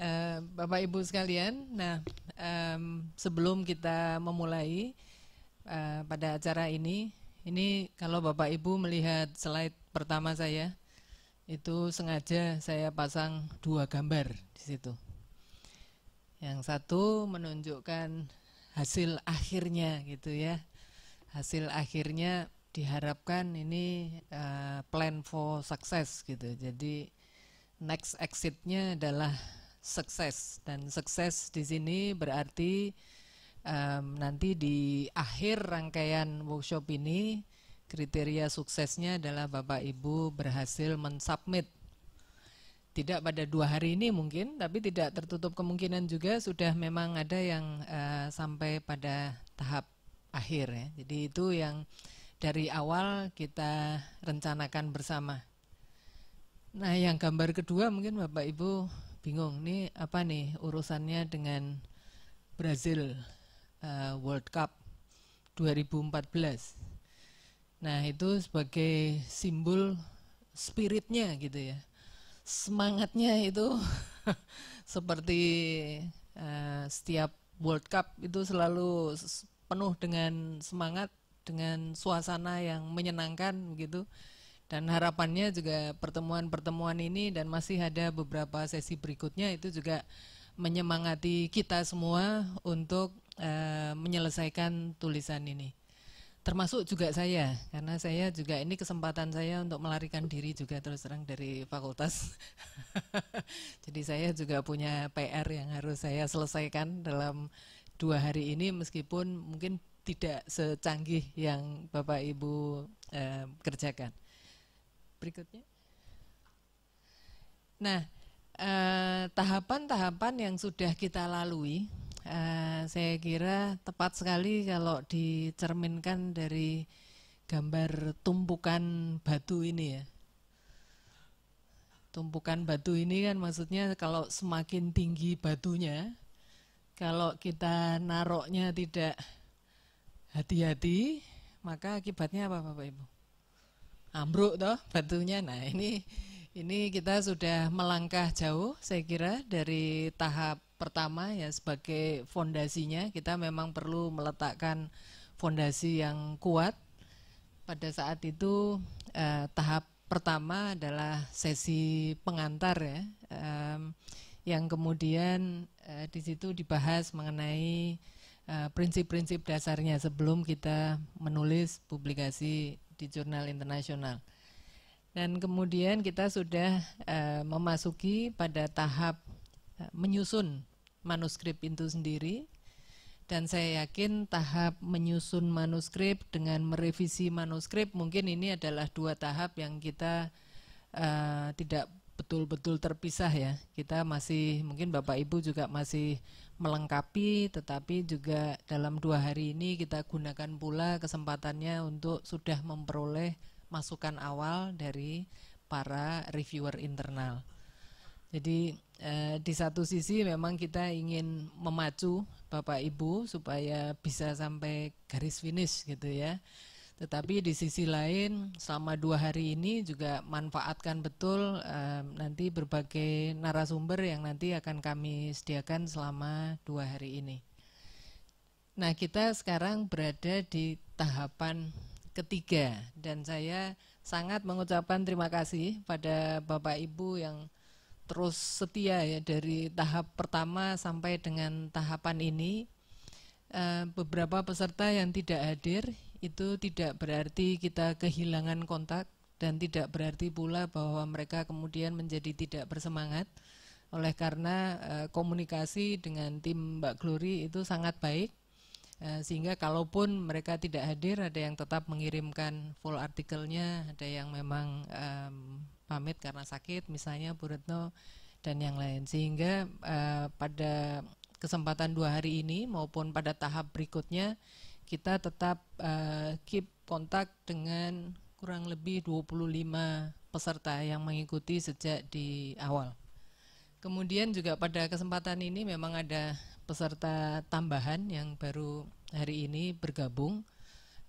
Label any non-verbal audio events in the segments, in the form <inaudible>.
uh, Bapak Ibu sekalian, nah um, sebelum kita memulai uh, pada acara ini, ini kalau Bapak Ibu melihat slide pertama saya, itu sengaja saya pasang dua gambar di situ. Yang satu menunjukkan hasil akhirnya gitu ya, hasil akhirnya diharapkan ini uh, plan for success gitu. Jadi next exitnya adalah sukses dan sukses di sini berarti um, nanti di akhir rangkaian workshop ini kriteria suksesnya adalah Bapak Ibu berhasil mensubmit tidak pada dua hari ini mungkin tapi tidak tertutup kemungkinan juga sudah memang ada yang uh, sampai pada tahap akhir ya jadi itu yang dari awal kita rencanakan bersama Nah, yang gambar kedua mungkin Bapak Ibu bingung nih apa nih urusannya dengan Brazil uh, World Cup 2014. Nah, itu sebagai simbol spiritnya gitu ya. Semangatnya itu <laughs> seperti uh, setiap World Cup itu selalu penuh dengan semangat, dengan suasana yang menyenangkan gitu. Dan harapannya juga pertemuan-pertemuan ini dan masih ada beberapa sesi berikutnya itu juga menyemangati kita semua untuk uh, menyelesaikan tulisan ini. Termasuk juga saya, karena saya juga ini kesempatan saya untuk melarikan diri juga terus terang dari fakultas. <laughs> Jadi saya juga punya PR yang harus saya selesaikan dalam dua hari ini meskipun mungkin tidak secanggih yang Bapak Ibu eh, kerjakan berikutnya. Nah, eh, tahapan-tahapan yang sudah kita lalui, eh, saya kira tepat sekali kalau dicerminkan dari gambar tumpukan batu ini ya. Tumpukan batu ini kan maksudnya kalau semakin tinggi batunya, kalau kita naroknya tidak hati-hati, maka akibatnya apa Bapak Ibu? ambruk toh batunya. Nah, ini ini kita sudah melangkah jauh saya kira dari tahap pertama ya sebagai fondasinya kita memang perlu meletakkan fondasi yang kuat. Pada saat itu eh, tahap pertama adalah sesi pengantar ya. Eh, yang kemudian eh, di situ dibahas mengenai eh, prinsip-prinsip dasarnya sebelum kita menulis publikasi di jurnal internasional. Dan kemudian kita sudah uh, memasuki pada tahap uh, menyusun manuskrip itu sendiri dan saya yakin tahap menyusun manuskrip dengan merevisi manuskrip mungkin ini adalah dua tahap yang kita uh, tidak betul-betul terpisah ya. Kita masih mungkin Bapak Ibu juga masih melengkapi tetapi juga dalam dua hari ini kita gunakan pula kesempatannya untuk sudah memperoleh masukan awal dari para reviewer internal. Jadi eh, di satu sisi memang kita ingin memacu Bapak Ibu supaya bisa sampai garis finish gitu ya. Tetapi di sisi lain, selama dua hari ini juga manfaatkan betul um, nanti berbagai narasumber yang nanti akan kami sediakan selama dua hari ini. Nah, kita sekarang berada di tahapan ketiga dan saya sangat mengucapkan terima kasih pada Bapak Ibu yang terus setia ya dari tahap pertama sampai dengan tahapan ini. Ehm, beberapa peserta yang tidak hadir itu tidak berarti kita kehilangan kontak dan tidak berarti pula bahwa mereka kemudian menjadi tidak bersemangat. Oleh karena eh, komunikasi dengan tim Mbak Glory itu sangat baik, eh, sehingga kalaupun mereka tidak hadir, ada yang tetap mengirimkan full artikelnya, ada yang memang um, pamit karena sakit, misalnya Buretno dan yang lain. Sehingga uh, pada kesempatan dua hari ini maupun pada tahap berikutnya kita tetap uh, keep kontak dengan kurang lebih 25 peserta yang mengikuti sejak di awal. Kemudian juga pada kesempatan ini memang ada peserta tambahan yang baru hari ini bergabung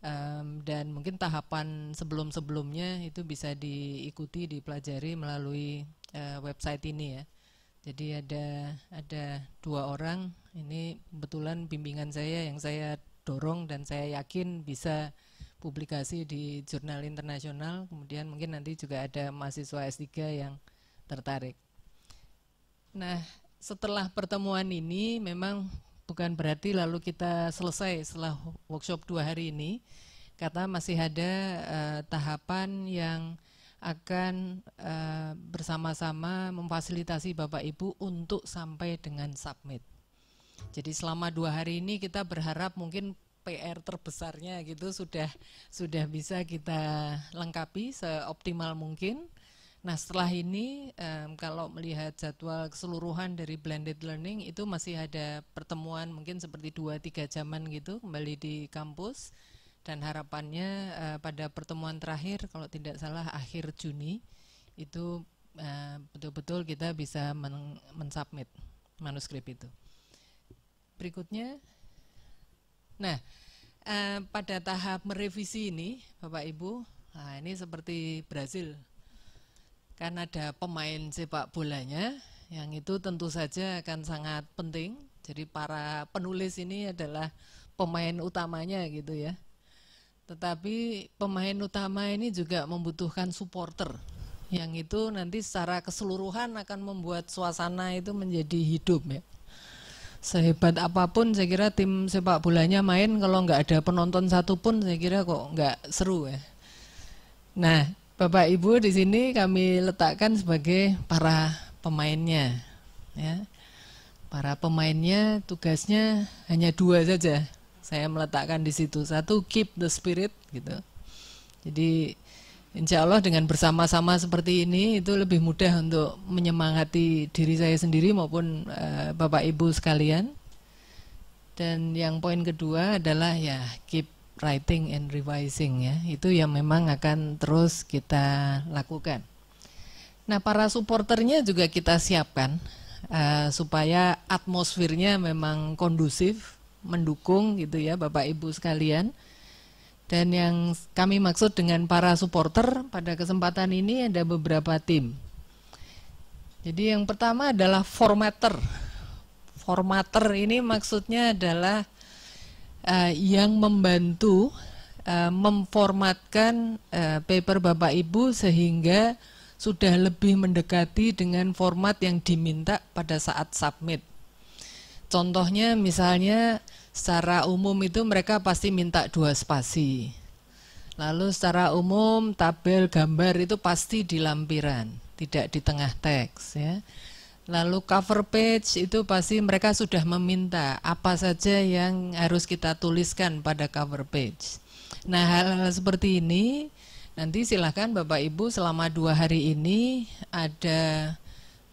um, dan mungkin tahapan sebelum-sebelumnya itu bisa diikuti dipelajari melalui uh, website ini ya. Jadi ada ada dua orang ini kebetulan bimbingan saya yang saya dorong dan saya yakin bisa publikasi di jurnal internasional. Kemudian mungkin nanti juga ada mahasiswa S3 yang tertarik. Nah, setelah pertemuan ini memang bukan berarti lalu kita selesai setelah workshop dua hari ini. Kata masih ada uh, tahapan yang akan uh, bersama-sama memfasilitasi Bapak Ibu untuk sampai dengan submit. Jadi selama dua hari ini kita berharap mungkin PR terbesarnya gitu sudah sudah bisa kita lengkapi seoptimal mungkin. Nah setelah ini um, kalau melihat jadwal keseluruhan dari blended learning itu masih ada pertemuan mungkin seperti 2-3 jaman gitu kembali di kampus dan harapannya uh, pada pertemuan terakhir kalau tidak salah akhir Juni itu eh, betul-betul uh, kita bisa mensubmit manuskrip itu berikutnya. Nah, eh, pada tahap merevisi ini, Bapak Ibu, nah ini seperti Brazil. Kan ada pemain sepak bolanya, yang itu tentu saja akan sangat penting. Jadi para penulis ini adalah pemain utamanya gitu ya. Tetapi pemain utama ini juga membutuhkan supporter yang itu nanti secara keseluruhan akan membuat suasana itu menjadi hidup ya sehebat apapun saya kira tim sepak bolanya main kalau nggak ada penonton satupun saya kira kok nggak seru ya. Nah, Bapak Ibu di sini kami letakkan sebagai para pemainnya, ya. Para pemainnya tugasnya hanya dua saja. Saya meletakkan di situ satu keep the spirit gitu. Jadi Insya Allah dengan bersama-sama seperti ini itu lebih mudah untuk menyemangati diri saya sendiri maupun uh, Bapak Ibu sekalian. Dan yang poin kedua adalah ya keep writing and revising ya. Itu yang memang akan terus kita lakukan. Nah, para supporternya juga kita siapkan uh, supaya atmosfernya memang kondusif, mendukung gitu ya Bapak Ibu sekalian dan yang kami maksud dengan para supporter pada kesempatan ini ada beberapa tim. Jadi yang pertama adalah formatter. Formatter ini maksudnya adalah uh, yang membantu uh, memformatkan uh, paper Bapak Ibu sehingga sudah lebih mendekati dengan format yang diminta pada saat submit. Contohnya misalnya secara umum itu mereka pasti minta dua spasi. Lalu secara umum tabel gambar itu pasti di lampiran, tidak di tengah teks ya. Lalu cover page itu pasti mereka sudah meminta apa saja yang harus kita tuliskan pada cover page. Nah hal-hal seperti ini nanti silahkan Bapak Ibu selama dua hari ini ada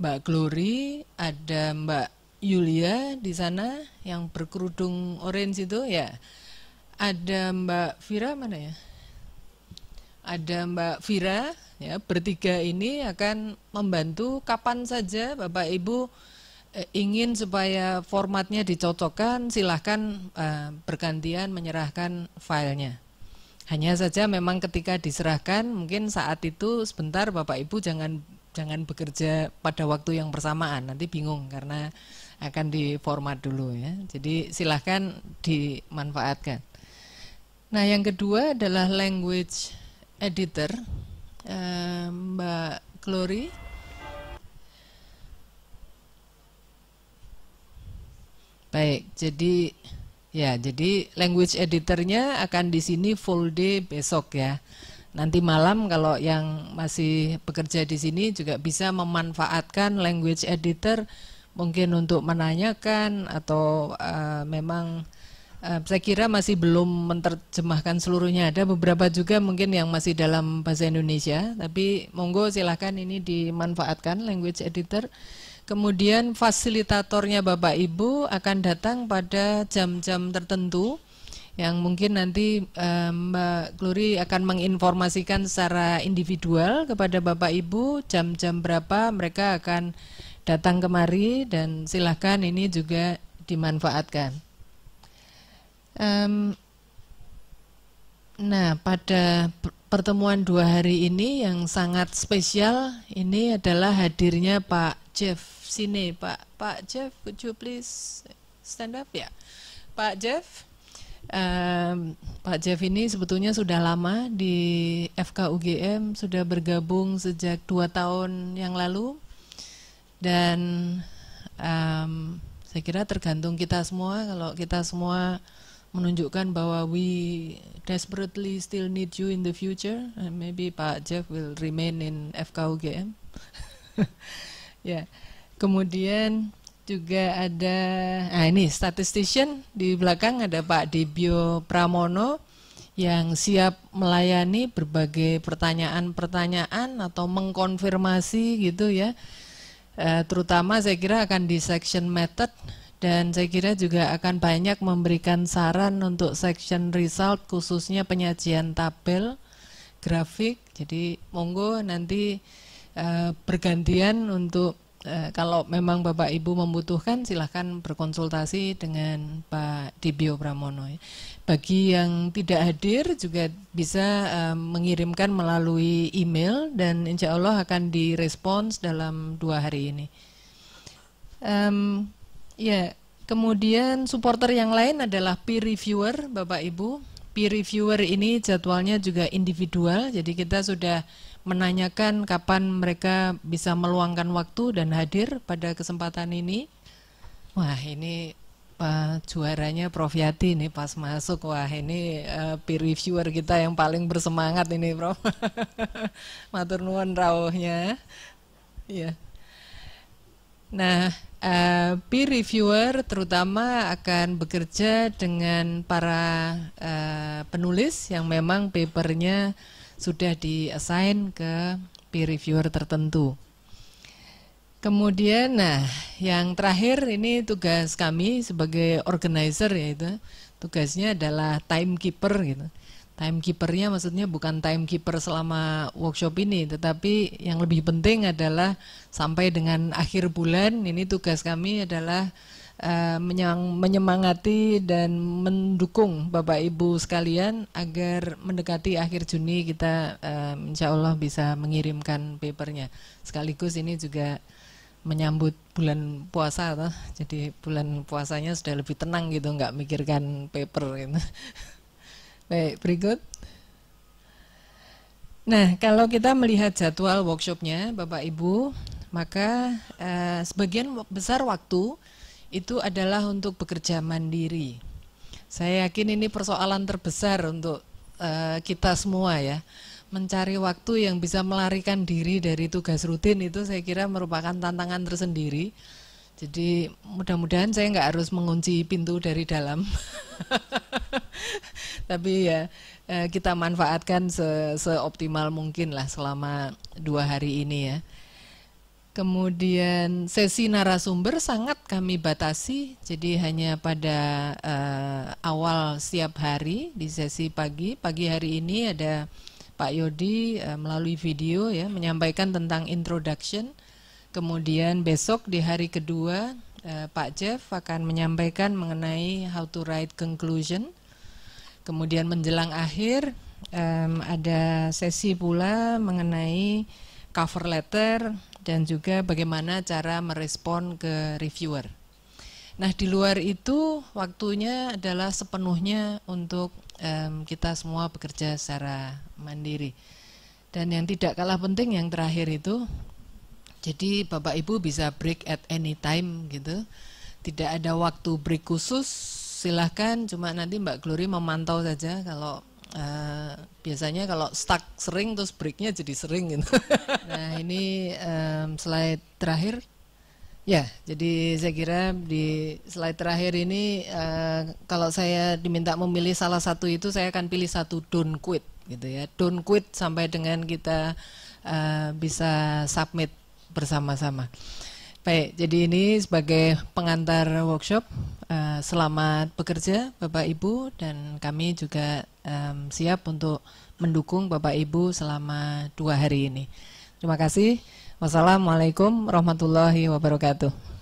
Mbak Glory, ada Mbak Yulia di sana yang berkerudung orange itu ya ada Mbak Vira mana ya? Ada Mbak Vira ya bertiga ini akan membantu kapan saja Bapak Ibu eh, ingin supaya formatnya dicocokkan silahkan eh, bergantian menyerahkan filenya. Hanya saja memang ketika diserahkan mungkin saat itu sebentar Bapak Ibu jangan jangan bekerja pada waktu yang bersamaan nanti bingung karena akan di format dulu ya. Jadi silahkan dimanfaatkan. Nah yang kedua adalah language editor eh, Mbak Glory. Baik, jadi ya jadi language editornya akan di sini full day besok ya. Nanti malam kalau yang masih bekerja di sini juga bisa memanfaatkan language editor mungkin untuk menanyakan atau uh, memang uh, saya kira masih belum menerjemahkan seluruhnya. Ada beberapa juga mungkin yang masih dalam bahasa Indonesia, tapi monggo silahkan ini dimanfaatkan language editor. Kemudian fasilitatornya Bapak Ibu akan datang pada jam-jam tertentu yang mungkin nanti um, Mbak Glory akan menginformasikan secara individual kepada Bapak Ibu jam-jam berapa mereka akan datang kemari dan silahkan ini juga dimanfaatkan. Um, nah, pada pertemuan dua hari ini yang sangat spesial ini adalah hadirnya Pak Jeff sini. Pak Pak Jeff, could you please stand up ya? Pak Jeff, um, Pak Jeff ini sebetulnya sudah lama di FKUGM, sudah bergabung sejak dua tahun yang lalu dan um, saya kira tergantung kita semua kalau kita semua menunjukkan bahwa we desperately still need you in the future and eh, maybe Pak Jeff will remain in FKUGM <laughs> ya yeah. kemudian juga ada nah ini statistician di belakang ada Pak Debio Pramono yang siap melayani berbagai pertanyaan-pertanyaan atau mengkonfirmasi gitu ya Eh, terutama saya kira akan di section method dan saya kira juga akan banyak memberikan saran untuk section result khususnya penyajian tabel grafik jadi monggo nanti eh, bergantian untuk Eh, kalau memang Bapak Ibu membutuhkan silahkan berkonsultasi dengan Pak Dibio Pramono. Bagi yang tidak hadir juga bisa uh, mengirimkan melalui email dan insya Allah akan direspons dalam dua hari ini. Um, ya, kemudian supporter yang lain adalah peer reviewer Bapak Ibu. Peer reviewer ini jadwalnya juga individual, jadi kita sudah menanyakan kapan mereka bisa meluangkan waktu dan hadir pada kesempatan ini. Wah, ini uh, juaranya Prof Yati ini pas masuk. Wah, ini uh, peer reviewer kita yang paling bersemangat ini, Prof. <laughs> Matur nuwun rawuhnya. ya. Nah, uh, peer reviewer terutama akan bekerja dengan para uh, penulis yang memang papernya sudah diassign ke peer reviewer tertentu. Kemudian, nah, yang terakhir ini tugas kami sebagai organizer yaitu tugasnya adalah timekeeper gitu. Timekeepernya maksudnya bukan timekeeper selama workshop ini, tetapi yang lebih penting adalah sampai dengan akhir bulan ini tugas kami adalah uh, menyemangati dan mendukung Bapak Ibu sekalian agar mendekati akhir Juni kita uh, insya Allah bisa mengirimkan papernya. Sekaligus ini juga menyambut bulan puasa toh. Jadi bulan puasanya sudah lebih tenang gitu, nggak mikirkan paper gitu. <laughs> Baik, berikut. Nah, kalau kita melihat jadwal workshopnya, Bapak Ibu, maka eh, sebagian besar waktu itu adalah untuk bekerja mandiri. Saya yakin ini persoalan terbesar untuk uh, kita semua ya. Mencari waktu yang bisa melarikan diri dari tugas rutin itu saya kira merupakan tantangan tersendiri. Jadi mudah-mudahan saya nggak harus mengunci pintu dari dalam. <laughs> Tapi ya eh, kita manfaatkan se seoptimal mungkin lah selama dua hari ini ya. Kemudian sesi narasumber sangat kami batasi, jadi hanya pada uh, awal setiap hari di sesi pagi. Pagi hari ini ada Pak Yodi uh, melalui video ya menyampaikan tentang introduction. Kemudian besok di hari kedua uh, Pak Jeff akan menyampaikan mengenai how to write conclusion. Kemudian menjelang akhir um, ada sesi pula mengenai cover letter dan juga bagaimana cara merespon ke reviewer. Nah, di luar itu waktunya adalah sepenuhnya untuk um, kita semua bekerja secara mandiri. Dan yang tidak kalah penting yang terakhir itu, jadi Bapak Ibu bisa break at any time gitu. Tidak ada waktu break khusus, silahkan cuma nanti Mbak Glory memantau saja kalau uh, biasanya kalau stuck sering terus breaknya jadi sering gitu. <laughs> nah ini um, slide terakhir. Ya, jadi saya kira di slide terakhir ini uh, kalau saya diminta memilih salah satu itu saya akan pilih satu don't quit gitu ya. Don't quit sampai dengan kita uh, bisa submit bersama-sama. Baik, jadi ini sebagai pengantar workshop, uh, selamat bekerja Bapak Ibu dan kami juga um, siap untuk mendukung Bapak Ibu selama dua hari ini. Terima kasih. Wassalamualaikum warahmatullahi wabarakatuh.